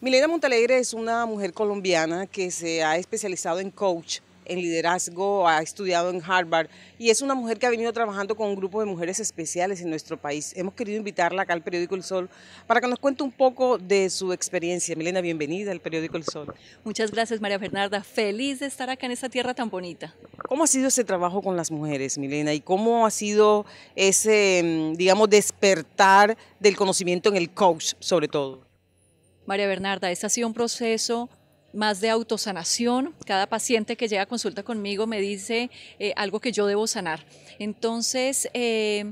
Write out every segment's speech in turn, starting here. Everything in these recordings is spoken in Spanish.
Milena Montalegre es una mujer colombiana que se ha especializado en coach, en liderazgo, ha estudiado en Harvard y es una mujer que ha venido trabajando con un grupo de mujeres especiales en nuestro país. Hemos querido invitarla acá al Periódico El Sol para que nos cuente un poco de su experiencia. Milena, bienvenida al Periódico El Sol. Muchas gracias, María Fernanda. Feliz de estar acá en esta tierra tan bonita. ¿Cómo ha sido ese trabajo con las mujeres, Milena? ¿Y cómo ha sido ese, mm, digamos, despertar del conocimiento en el coach, sobre todo? María Bernarda, este ha sido un proceso más de autosanación. Cada paciente que llega a consulta conmigo me dice eh, algo que yo debo sanar. Entonces, eh,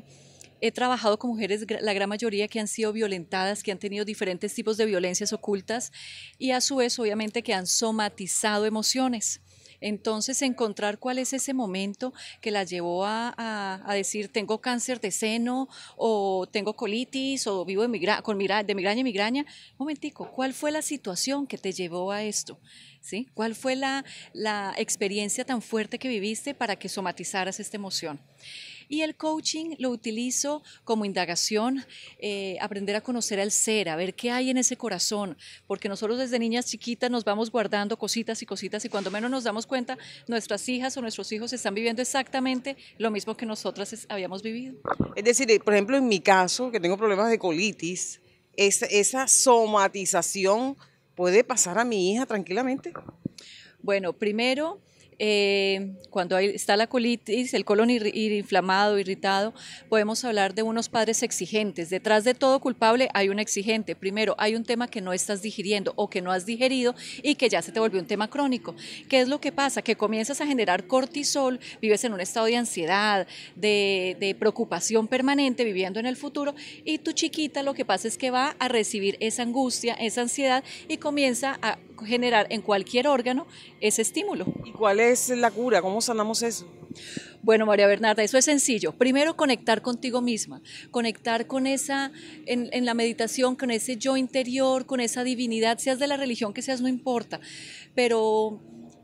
he trabajado con mujeres, la gran mayoría que han sido violentadas, que han tenido diferentes tipos de violencias ocultas y a su vez, obviamente, que han somatizado emociones. Entonces, encontrar cuál es ese momento que la llevó a, decir, tengo cáncer de seno o tengo colitis o vivo de, con migraña y migraña. Momentico, ¿cuál fue la situación que te llevó a esto? ¿Sí? ¿Cuál fue la experiencia tan fuerte que viviste para que somatizaras esta emoción? Y el coaching lo utilizo como indagación, eh, aprender a conocer al ser, a ver qué hay en ese corazón, porque nosotros desde niñas chiquitas nos vamos guardando cositas y cositas y cuando menos nos damos cuenta, nuestras hijas o nuestros hijos están viviendo exactamente lo mismo que nosotras habíamos vivido. Es decir, eh, por ejemplo, en mi caso, que tengo problemas de colitis, es, esa somatización puede pasar a mi hija tranquilamente. Bueno, primero eh, cuando está la colitis, el colon inflamado, irritado, podemos hablar de unos padres exigentes. Detrás de todo culpable hay un exigente. Primero, hay un tema que no estás digiriendo o que no has digerido y que ya se te volvió un tema crónico. ¿Qué es lo que pasa? Que comienzas a generar cortisol, vives en un estado de ansiedad, de preocupación permanente, viviendo en el futuro, y tu chiquita lo que pasa es que va a recibir esa angustia, esa ansiedad y comienza a generar en cualquier órgano ese estímulo. ¿Y cuál es la cura? ¿Cómo sanamos eso? Bueno, María Bernarda, eso es sencillo. Primero, conectar contigo misma, conectar con esa, en, la meditación, con ese yo interior, con esa divinidad, seas de la religión que seas, no importa. Pero,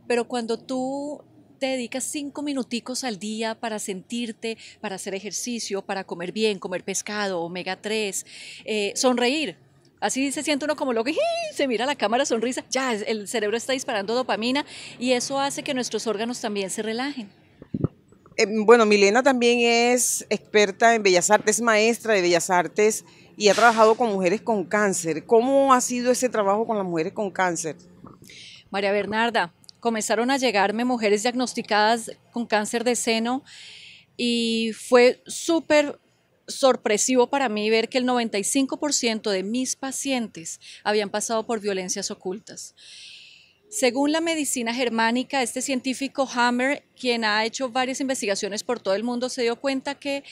pero cuando tú te dedicas cinco minuticos al día para sentirte, para hacer ejercicio, para comer bien, comer pescado, omega 3, eh, sonreír, Así se siente uno como loco, se mira la cámara, sonrisa, ya el cerebro está disparando dopamina y eso hace que nuestros órganos también se relajen. Eh, bueno, Milena también es experta en Bellas Artes, maestra de Bellas Artes y ha trabajado con mujeres con cáncer. ¿Cómo ha sido ese trabajo con las mujeres con cáncer? María Bernarda, comenzaron a llegarme mujeres diagnosticadas con cáncer de seno y fue súper sorpresivo para mí ver que el 95% de mis pacientes habían pasado por violencias ocultas. Según la medicina germánica, este científico Hammer, quien ha hecho varias investigaciones por todo el mundo, se dio cuenta que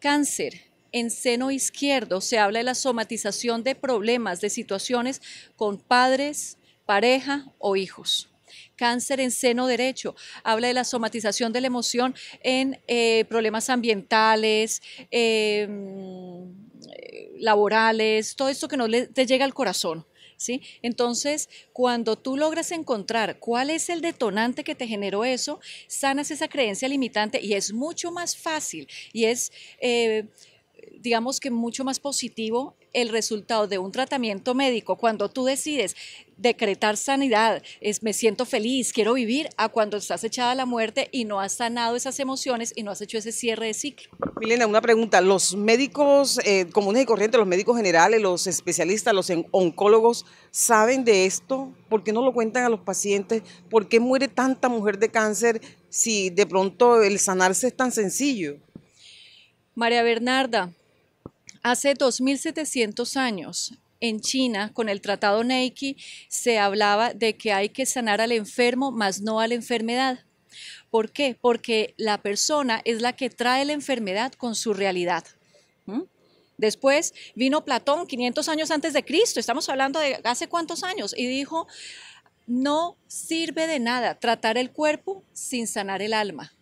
cáncer en seno izquierdo se habla de la somatización de problemas, de situaciones con padres, pareja o hijos cáncer en seno derecho, habla de la somatización de la emoción en eh, problemas ambientales, em, laborales, todo esto que no te llega al corazón. ¿Sí? Entonces, cuando tú logras encontrar cuál es el detonante que te generó eso, sanas esa creencia limitante y es mucho más fácil y es eh, digamos que mucho más positivo el resultado de un tratamiento médico cuando tú decides decretar sanidad, es me siento feliz, quiero vivir, a cuando estás echada a la muerte y no has sanado esas emociones y no has hecho ese cierre de ciclo. Milena, una pregunta, los médicos eh, comunes y corrientes, los médicos generales, los especialistas, los oncólogos, ¿saben de esto? ¿Por qué no lo cuentan a los pacientes? ¿Por qué muere tanta mujer de cáncer si de pronto el sanarse es tan sencillo? María Bernarda, Hace 2.700 años, en China, con el Tratado Neiki, se hablaba de que hay que sanar al enfermo, más no a la enfermedad. ¿Por qué? Porque la persona es la que trae la enfermedad con su realidad. ¿Mm? Después vino Platón, 500 años antes de Cristo, estamos hablando de hace cuántos años, y dijo, no sirve de nada tratar el cuerpo sin sanar el alma.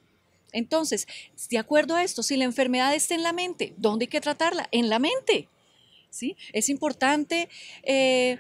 Entonces, de acuerdo a esto, si la enfermedad está en la mente, ¿dónde hay que tratarla? En la mente. ¿sí? Es importante eh,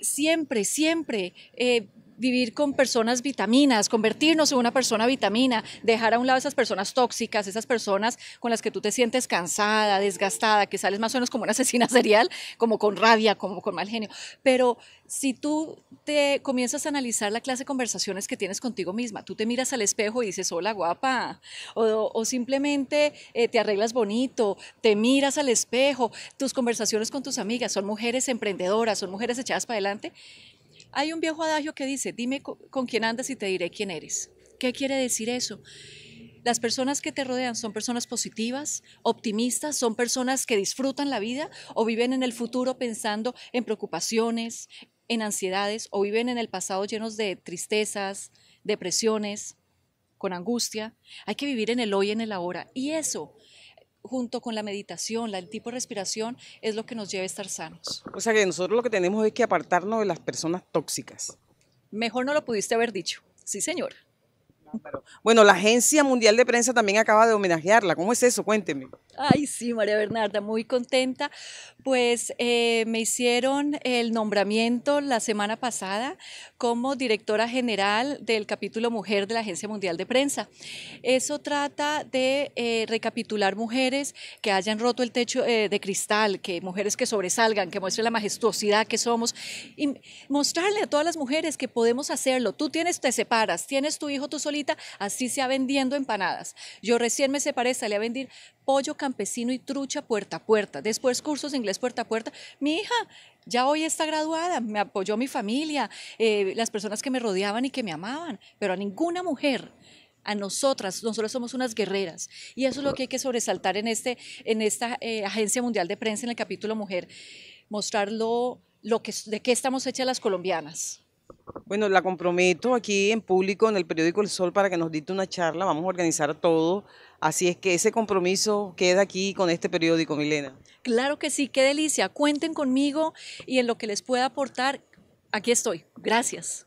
siempre, siempre eh, vivir con personas vitaminas, convertirnos en una persona vitamina, dejar a un lado esas personas tóxicas, esas personas con las que tú te sientes cansada, desgastada, que sales más o menos como una asesina serial, como con rabia, como con mal genio. Pero si tú te comienzas a analizar la clase de conversaciones que tienes contigo misma, tú te miras al espejo y dices, hola guapa, o, simplemente eh, te arreglas bonito, te miras al espejo, tus conversaciones con tus amigas son mujeres emprendedoras, son mujeres echadas para adelante, hay un viejo adagio que dice, dime con quién andas y te diré quién eres. ¿Qué quiere decir eso? Las personas que te rodean son personas positivas, optimistas, son personas que disfrutan la vida o viven en el futuro pensando en preocupaciones, en ansiedades o viven en el pasado llenos de tristezas, depresiones, con angustia. Hay que vivir en el hoy, en el ahora. Y eso junto con la meditación, el tipo de respiración, es lo que nos lleva a estar sanos. O sea que nosotros lo que tenemos es que apartarnos de las personas tóxicas. Mejor no lo pudiste haber dicho. Sí, señor. Bueno, la Agencia Mundial de Prensa también acaba de homenajearla. ¿Cómo es eso? Cuénteme. Ay, sí, María Bernarda, muy contenta. Pues eh, me hicieron el nombramiento la semana pasada como directora general del capítulo Mujer de la Agencia Mundial de Prensa. Eso trata de eh, recapitular mujeres que hayan roto el techo eh, de cristal, que mujeres que sobresalgan, que muestren la majestuosidad que somos y mostrarle a todas las mujeres que podemos hacerlo. Tú tienes, te separas, tienes tu hijo tú solita, así se ha vendiendo empanadas. Yo recién me separé, salí a vender pollo campesino y trucha puerta a puerta, después cursos de inglés puerta a puerta. Mi hija ya hoy está graduada, me apoyó mi familia, eh, las personas que me rodeaban y que me amaban, pero a ninguna mujer a nosotras, nosotros somos unas guerreras y eso es lo que hay que sobresaltar en, este, en esta eh, Agencia Mundial de Prensa en el capítulo Mujer, mostrar lo que, de qué estamos hechas las colombianas. Bueno, la comprometo aquí en público, en el periódico El Sol, para que nos dite una charla. Vamos a organizar todo. Así es que ese compromiso queda aquí con este periódico, Milena. Claro que sí, qué delicia. Cuenten conmigo y en lo que les pueda aportar, aquí estoy. Gracias.